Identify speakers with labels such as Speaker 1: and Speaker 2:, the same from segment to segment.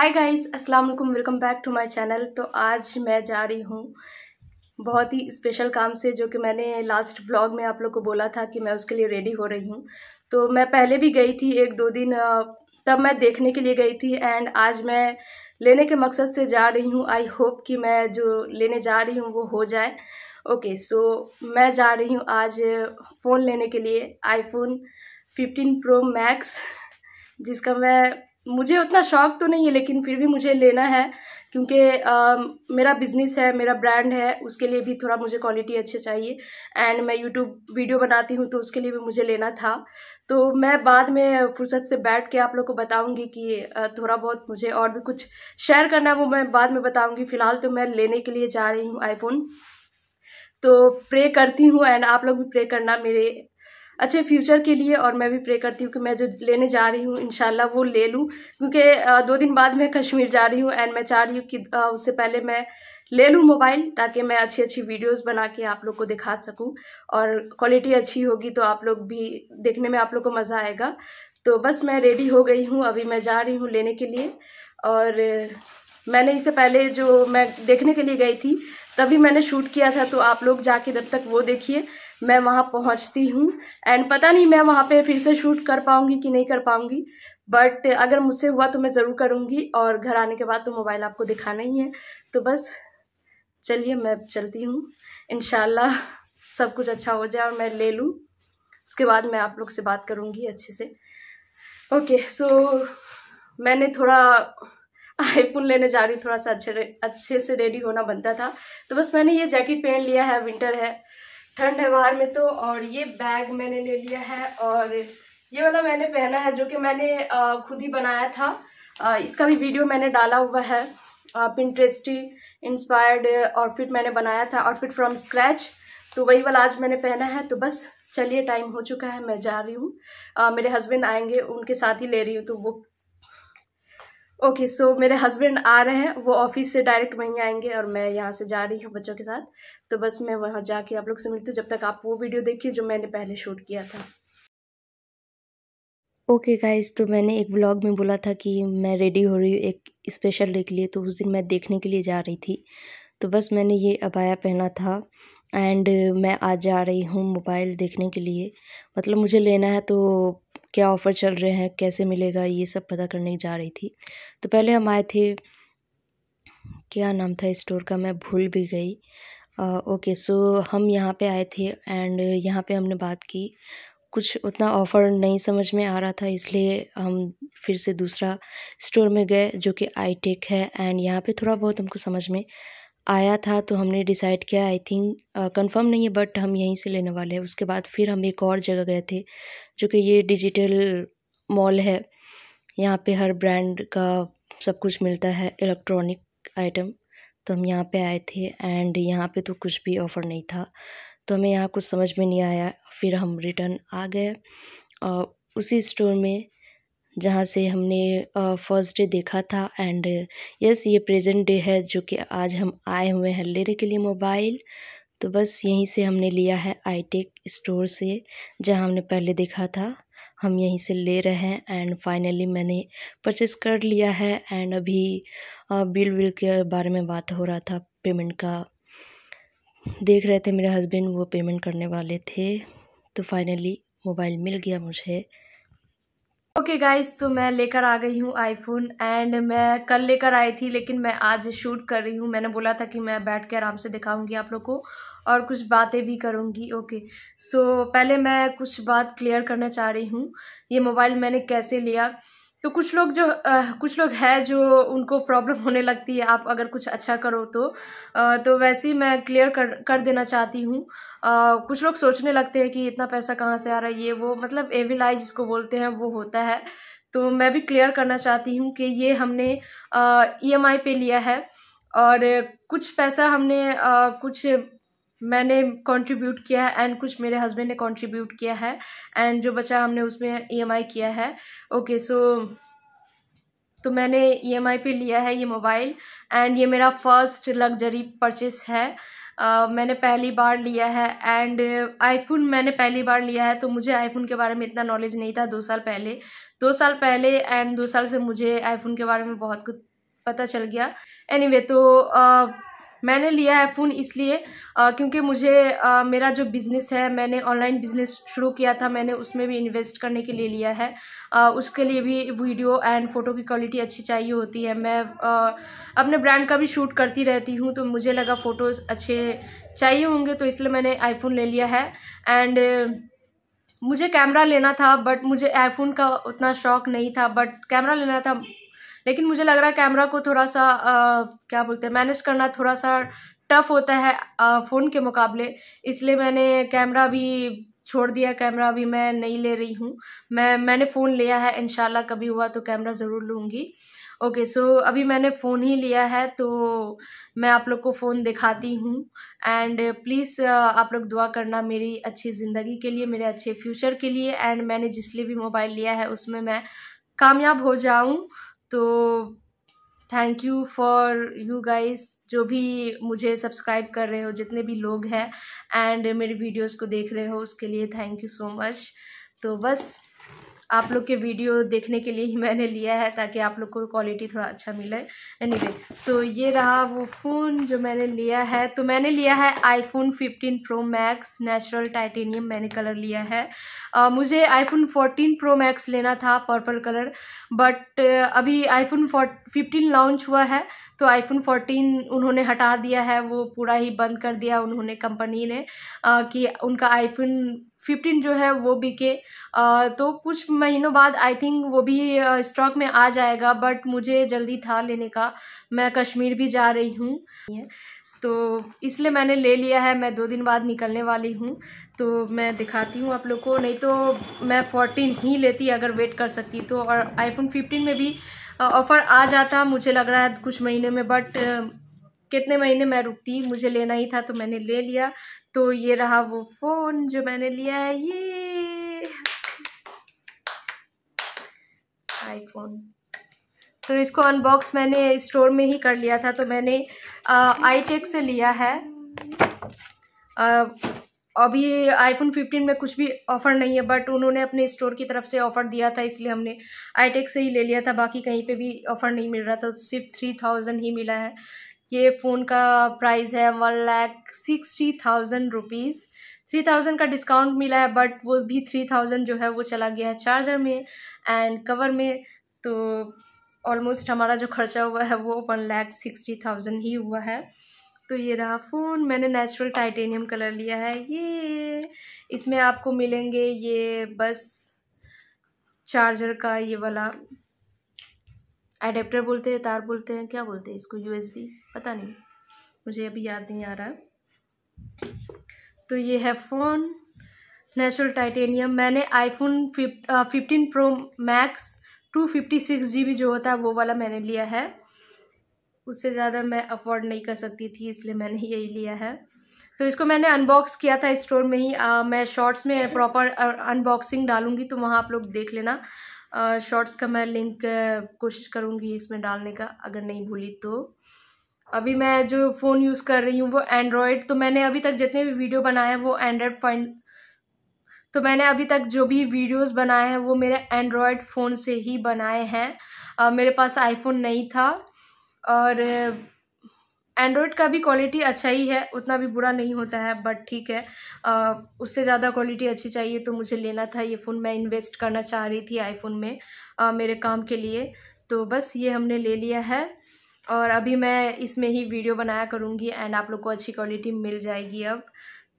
Speaker 1: हाय guys अस्सलाम वालेकुम welcome back to my channel तो आज मैं जा रही हूँ बहुत ही स्पेशल काम से जो कि मैंने लास्ट व्लॉग में आप लोग को बोला था कि मैं उसके लिए रेडी हो रही हूँ तो मैं पहले भी गई थी एक दो दिन तब मैं देखने के लिए गई थी एंड आज मैं लेने के मकसद से जा रही हूँ आई होप कि मैं जो लेने जा रही हूँ वो हो जाए ओके सो मैं जा रही हूँ आज फ़ोन लेने के लिए आईफोन 15 प्रो मैक्स जिसका मैं मुझे उतना शौक तो नहीं है लेकिन फिर भी मुझे लेना है क्योंकि मेरा बिजनेस है मेरा ब्रांड है उसके लिए भी थोड़ा मुझे क्वालिटी अच्छे चाहिए एंड मैं यूट्यूब वीडियो बनाती हूँ तो उसके लिए भी मुझे लेना था तो मैं बाद में फुर्सत से बैठ के आप लोग को बताऊँगी कि थोड़ा बहुत मुझे और भी कुछ शेयर करना है वो मैं बाद में बताऊँगी फ़िलहाल तो मैं लेने के लिए जा रही हूँ आईफोन तो प्रे करती हूँ एंड आप लोग भी प्रे करना मेरे अच्छे फ्यूचर के लिए और मैं भी प्रे करती हूँ कि मैं जो लेने जा रही हूँ इन वो ले लूँ क्योंकि दो दिन बाद मैं कश्मीर जा रही हूँ एंड मैं चाह रही हूँ कि उससे पहले मैं ले लूँ मोबाइल ताकि मैं अच्छी अच्छी वीडियोस बना के आप लोग को दिखा सकूँ और क्वालिटी अच्छी होगी तो आप लोग भी देखने में आप लोग को मज़ा आएगा तो बस मैं रेडी हो गई हूँ अभी मैं जा रही हूँ लेने के लिए और मैंने इससे पहले जो मैं देखने के लिए गई थी तभी मैंने शूट किया था तो आप लोग जाके जब तक वो देखिए मैं वहाँ पहुँचती हूँ एंड पता नहीं मैं वहाँ पे फिर से शूट कर पाऊँगी कि नहीं कर पाऊँगी बट अगर मुझसे हुआ तो मैं ज़रूर करूँगी और घर आने के बाद तो मोबाइल आपको दिखाना ही है तो बस चलिए मैं चलती हूँ इन सब कुछ अच्छा हो जाए और मैं ले लूँ उसके बाद मैं आप लोग से बात करूँगी अच्छे से ओके okay, सो so, मैंने थोड़ा आईफोन लेने जा रही थोड़ा सा अच्छे अच्छे से रेडी होना बनता था तो बस मैंने ये जैकेट पहन लिया है विंटर है ठंड है बाहर में तो और ये बैग मैंने ले लिया है और ये वाला मैंने पहना है जो कि मैंने खुद ही बनाया था इसका भी वीडियो मैंने डाला हुआ है पिंट्रेस्टी इंस्पायर्ड आउटफिट मैंने बनाया था आउटफिट फ्रॉम स्क्रैच तो वही वाला आज मैंने पहना है तो बस चलिए टाइम हो चुका है मैं जा रही हूँ मेरे हस्बैंड आएंगे उनके साथ ही ले रही हूँ तो वो ओके सो मेरे हस्बैंड आ रहे हैं वो ऑफिस से डायरेक्ट वहीं आएंगे और मैं यहाँ से जा रही हूँ बच्चों के साथ तो बस मैं वहाँ जाके आप लोग से मिलती हूँ जब तक आप वो वीडियो देखिए जो मैंने पहले शूट किया था ओके okay गाइस तो मैंने एक व्लॉग में बोला था कि मैं रेडी हो रही हूँ एक स्पेशल डे के लिए तो उस दिन मैं देखने के लिए जा रही थी तो बस मैंने ये अबाया पहना था एंड मैं आज जा रही हूँ मोबाइल देखने के लिए मतलब मुझे लेना है तो क्या ऑफ़र चल रहे हैं कैसे मिलेगा ये सब पता करने जा रही थी तो पहले हम आए थे क्या नाम था स्टोर का मैं भूल भी गई ओके सो हम यहाँ पे आए थे एंड यहाँ पे हमने बात की कुछ उतना ऑफ़र नहीं समझ में आ रहा था इसलिए हम फिर से दूसरा स्टोर में गए जो कि आई टेक है एंड यहाँ पे थोड़ा बहुत हमको समझ में आया था तो हमने डिसाइड किया आई थिंक कंफर्म नहीं है बट हम यहीं से लेने वाले हैं उसके बाद फिर हम एक और जगह गए थे जो कि ये डिजिटल मॉल है यहाँ पे हर ब्रांड का सब कुछ मिलता है इलेक्ट्रॉनिक आइटम तो हम यहाँ पे आए थे एंड यहाँ पे तो कुछ भी ऑफ़र नहीं था तो हमें यहाँ कुछ समझ में नहीं आया फिर हम रिटर्न आ गए और उसी स्टोर में जहाँ से हमने फर्स्ट डे देखा था एंड यस ये प्रेजेंट डे है जो कि आज हम आए हुए हैं लेने के लिए मोबाइल तो बस यहीं से हमने लिया है आईटेक स्टोर e से जहाँ हमने पहले देखा था हम यहीं से ले रहे हैं एंड फाइनली मैंने परचेस कर लिया है एंड अभी बिल विल के बारे में बात हो रहा था पेमेंट का देख रहे थे मेरे हस्बैंड वो पेमेंट करने वाले थे तो फाइनली मोबाइल मिल गया मुझे ओके okay गाइस तो मैं लेकर आ गई हूँ आईफोन एंड मैं कल लेकर आई थी लेकिन मैं आज शूट कर रही हूँ मैंने बोला था कि मैं बैठ के आराम से दिखाऊंगी आप लोग को और कुछ बातें भी करूँगी ओके सो पहले मैं कुछ बात क्लियर करना चाह रही हूँ ये मोबाइल मैंने कैसे लिया तो कुछ लोग जो आ, कुछ लोग है जो उनको प्रॉब्लम होने लगती है आप अगर कुछ अच्छा करो तो आ, तो वैसे ही मैं क्लियर कर कर देना चाहती हूँ कुछ लोग सोचने लगते हैं कि इतना पैसा कहाँ से आ रहा है ये वो मतलब एविलाई आई जिसको बोलते हैं वो होता है तो मैं भी क्लियर करना चाहती हूँ कि ये हमने ई एम आई लिया है और कुछ पैसा हमने आ, कुछ मैंने कंट्रीब्यूट किया है एंड कुछ मेरे हस्बैंड ने कंट्रीब्यूट किया है एंड जो बचा हमने उसमें ईएमआई e किया है ओके सो तो मैंने ईएमआई e पे लिया है ये मोबाइल एंड ये मेरा फर्स्ट लग्जरी परचेस है Uh, मैंने पहली बार लिया है एंड आईफोन मैंने पहली बार लिया है तो मुझे आईफोन के बारे में इतना नॉलेज नहीं था दो साल पहले दो साल पहले एंड दो साल से मुझे आईफोन के बारे में बहुत कुछ पता चल गया एनीवे anyway, तो uh, मैंने लिया है फ़ोन इसलिए क्योंकि मुझे आ, मेरा जो बिज़नेस है मैंने ऑनलाइन बिज़नेस शुरू किया था मैंने उसमें भी इन्वेस्ट करने के लिए लिया है आ, उसके लिए भी वीडियो एंड फ़ोटो की क्वालिटी अच्छी चाहिए होती है मैं आ, अपने ब्रांड का भी शूट करती रहती हूँ तो मुझे लगा फ़ोटोज़ अच्छे चाहिए होंगे तो इसलिए मैंने आईफोन ले लिया है एंड मुझे कैमरा लेना था बट मुझे आईफोन का उतना शौक नहीं था बट कैमरा लेना था लेकिन मुझे लग रहा है कैमरा को थोड़ा सा आ, क्या बोलते हैं मैनेज करना थोड़ा सा टफ़ होता है फ़ोन के मुकाबले इसलिए मैंने कैमरा भी छोड़ दिया कैमरा भी मैं नहीं ले रही हूँ मैं मैंने फ़ोन लिया है इन कभी हुआ तो कैमरा ज़रूर लूँगी ओके सो अभी मैंने फ़ोन ही लिया है तो मैं आप लोग को फ़ोन दिखाती हूँ एंड प्लीज़ आप लोग दुआ करना मेरी अच्छी ज़िंदगी के लिए मेरे अच्छे फ्यूचर के लिए एंड मैंने जिसलिए भी मोबाइल लिया है उसमें मैं कामयाब हो जाऊँ तो thank you for you guys जो भी मुझे सब्सक्राइब कर रहे हो जितने भी लोग हैं एंड मेरी वीडियोस को देख रहे हो उसके लिए थैंक यू सो मच तो बस आप लोग के वीडियो देखने के लिए ही मैंने लिया है ताकि आप लोग को क्वालिटी थोड़ा अच्छा मिले एनी वे सो ये रहा वो फ़ोन जो मैंने लिया है तो मैंने लिया है iPhone 15 pro max natural titanium मैंने कलर लिया है uh, मुझे आईफोन 14 प्रो मैक्स लेना था पर्पल कलर बट अभी आईफोन फिफ्टीन लॉन्च हुआ है तो आईफोन 14 उन्होंने हटा दिया है वो पूरा ही बंद कर दिया उन्होंने कंपनी ने आ, कि उनका आईफोन फिफ्टीन जो है वो बिके तो कुछ महीनों बाद आई थिंक वो भी स्टॉक में आ जाएगा बट मुझे जल्दी था लेने का मैं कश्मीर भी जा रही हूँ तो इसलिए मैंने ले लिया है मैं दो दिन बाद निकलने वाली हूँ तो मैं दिखाती हूँ आप लोग को नहीं तो मैं फोर्टीन ही लेती अगर वेट कर सकती तो और आईफोन फिफ्टीन में भी ऑफ़र आ जाता मुझे लग रहा है कुछ महीने में बट कितने महीने मैं रुकती मुझे लेना ही था तो मैंने ले लिया तो ये रहा वो फ़ोन जो मैंने लिया है ये आईफोन तो इसको अनबॉक्स मैंने स्टोर में ही कर लिया था तो मैंने आई टेक e से लिया है आ, अभी आईफोन 15 में कुछ भी ऑफ़र नहीं है बट उन्होंने अपने स्टोर की तरफ से ऑफ़र दिया था इसलिए हमने आईटेक e से ही ले लिया था बाकी कहीं पे भी ऑफ़र नहीं मिल रहा था तो सिर्फ थ्री थाउजेंड ही मिला है ये फ़ोन का प्राइस है one lakh sixty thousand rupees three thousand का डिस्काउंट मिला है बट वो भी थ्री थाउजेंड जो है वो चला गया है चार्जर में एंड कवर में तो ऑलमोस्ट हमारा जो खर्चा हुआ है वो वन लैख सिक्सटी थाउजेंड ही हुआ है तो ये रहा फ़ोन मैंने नेचुरल टाइटेनियम कलर लिया है ये इसमें आपको मिलेंगे ये बस चार्जर का ये वाला एडेप्टर बोलते हैं तार बोलते हैं क्या बोलते हैं इसको यू पता नहीं मुझे अभी याद नहीं आ रहा है तो ये है फ़ोन नेचुरल टाइटेनियम मैंने iPhone fifteen pro max two fifty six G B जो होता है वो वाला मैंने लिया है उससे ज़्यादा मैं अफोर्ड नहीं कर सकती थी इसलिए मैंने यही लिया है तो इसको मैंने अनबॉक्स किया था स्टोर में ही आ, मैं शॉर्ट्स में प्रॉपर अनबॉक्सिंग डालूंगी तो वहाँ आप लोग देख लेना शॉर्ट्स का मैं लिंक कोशिश करूँगी इसमें डालने का अगर नहीं भूली तो अभी मैं जो फ़ोन यूज़ कर रही हूँ वो एंड्रॉयड तो मैंने अभी तक जितने भी वीडियो बनाए हैं वो एंड्रॉयड फाइन तो मैंने अभी तक जो भी वीडियोस बनाए हैं वो मेरे एंड्रॉयड फ़ोन से ही बनाए हैं मेरे पास आईफोन नहीं था और एंड्रॉयड का भी क्वालिटी अच्छा ही है उतना भी बुरा नहीं होता है बट ठीक है आ, उससे ज़्यादा क्वालिटी अच्छी चाहिए तो मुझे लेना था ये फ़ोन मैं इन्वेस्ट करना चाह रही थी आईफोन में आ, मेरे काम के लिए तो बस ये हमने ले लिया है और अभी मैं इसमें ही वीडियो बनाया करूँगी एंड आप लोग को अच्छी क्वालिटी मिल जाएगी अब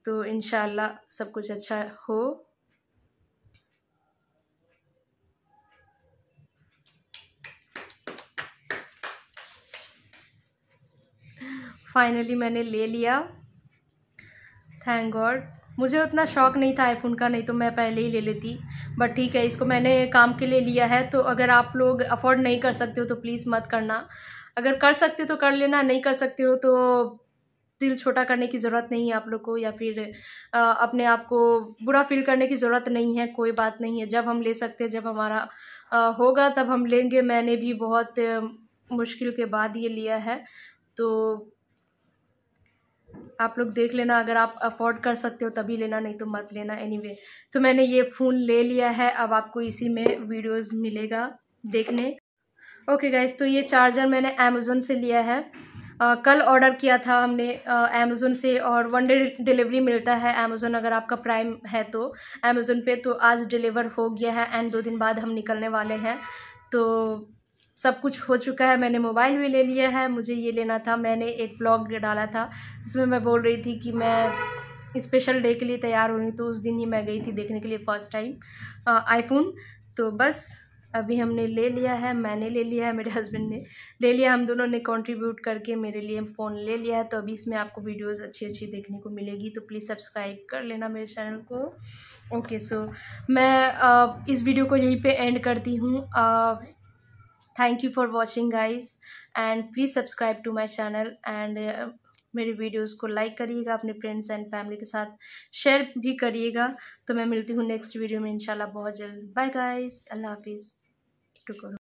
Speaker 1: तो इन सब कुछ अच्छा हो फाइनली मैंने ले लिया थैंक गॉड मुझे उतना शौक नहीं था आईफोन का नहीं तो मैं पहले ही ले लेती बट ठीक है इसको मैंने काम के लिए लिया है तो अगर आप लोग अफोर्ड नहीं कर सकते हो तो प्लीज़ मत करना अगर कर सकते हो तो कर लेना नहीं कर सकते हो तो दिल छोटा करने की ज़रूरत नहीं है आप लोग को या फिर आ, अपने आप को बुरा फील करने की ज़रूरत नहीं है कोई बात नहीं है जब हम ले सकते हैं जब हमारा आ, होगा तब हम लेंगे मैंने भी बहुत मुश्किल के बाद ये लिया है तो आप लोग देख लेना अगर आप अफोर्ड कर सकते हो तभी लेना नहीं तो मत लेना एनी anyway, तो मैंने ये फ़ोन ले लिया है अब आपको इसी में वीडियोस मिलेगा देखने ओके okay गाइज तो ये चार्जर मैंने अमेज़ोन से लिया है आ, कल ऑर्डर किया था हमने अमेज़ोन से और वन डे डिलीवरी मिलता है अमेज़ोन अगर आपका प्राइम है तो अमेज़ोन पे तो आज डिलीवर हो गया है एंड दो दिन बाद हम निकलने वाले हैं तो सब कुछ हो चुका है मैंने मोबाइल भी ले लिया है मुझे ये लेना था मैंने एक व्लॉग डाला था जिसमें मैं बोल रही थी कि मैं स्पेशल डे के लिए तैयार हो रही तो उस दिन ही मैं गई थी देखने के लिए फ़र्स्ट टाइम आईफोन तो बस अभी हमने ले लिया है मैंने ले लिया है मेरे हस्बैंड ने ले लिया हम दोनों ने कंट्रीब्यूट करके मेरे लिए फ़ोन ले लिया है तो अभी इसमें आपको वीडियोस अच्छी अच्छी देखने को मिलेगी तो प्लीज़ सब्सक्राइब कर लेना मेरे चैनल को ओके सो मैं इस वीडियो को यहीं पे एंड करती हूँ thank you for watching guys and please subscribe to my channel and मेरी वीडियोज़ को लाइक करिएगा अपने फ्रेंड्स एंड फैमिली के साथ शेयर भी करिएगा तो मैं मिलती हूँ नेक्स्ट वीडियो में इनशाला बहुत जल्द बाय गाइज़ अल्लाह हाफिज़ करो